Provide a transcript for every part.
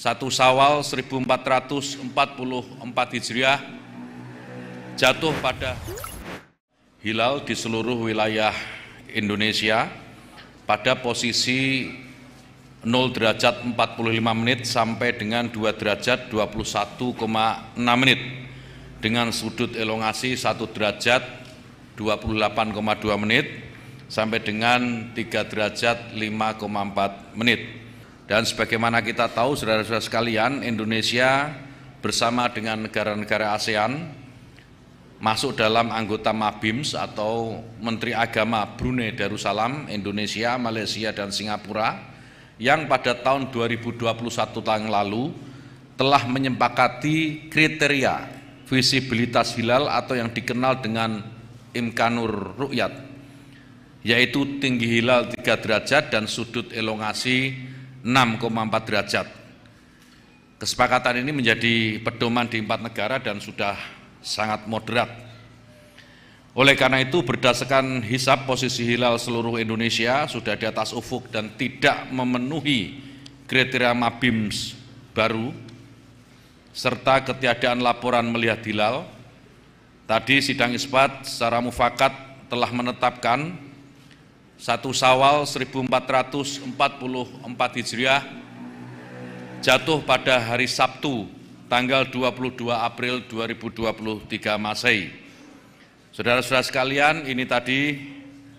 satu Sawal 1444 Hijriah jatuh pada hilal di seluruh wilayah Indonesia pada posisi 0 derajat 45 menit sampai dengan 2 derajat 21,6 menit dengan sudut elongasi 1 derajat 28,2 menit sampai dengan 3 derajat 5,4 menit. Dan sebagaimana kita tahu saudara-saudara sekalian, Indonesia bersama dengan negara-negara ASEAN masuk dalam anggota MABIMS atau Menteri Agama Brunei Darussalam, Indonesia, Malaysia dan Singapura yang pada tahun 2021 tahun lalu telah menyepakati kriteria visibilitas hilal atau yang dikenal dengan imkanur rukyat yaitu tinggi hilal 3 derajat dan sudut elongasi 6,4 derajat. Kesepakatan ini menjadi pedoman di empat negara dan sudah sangat moderat. Oleh karena itu berdasarkan hisap posisi hilal seluruh Indonesia sudah di atas ufuk dan tidak memenuhi kriteria MABIMS baru serta ketiadaan laporan melihat hilal. Tadi sidang isbat secara mufakat telah menetapkan satu Sawal 1444 Hijriah jatuh pada hari Sabtu tanggal 22 April 2023 Masehi. Saudara-saudara sekalian, ini tadi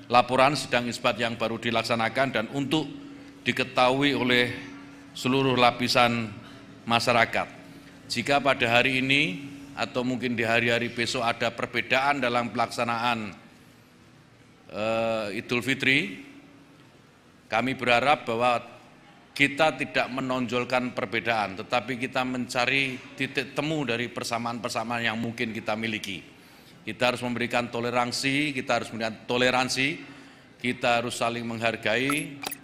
laporan sedang isbat yang baru dilaksanakan dan untuk diketahui oleh seluruh lapisan masyarakat. Jika pada hari ini atau mungkin di hari-hari besok ada perbedaan dalam pelaksanaan Idul Fitri, kami berharap bahwa kita tidak menonjolkan perbedaan, tetapi kita mencari titik temu dari persamaan-persamaan yang mungkin kita miliki. Kita harus memberikan toleransi, kita harus memberikan toleransi, kita harus saling menghargai,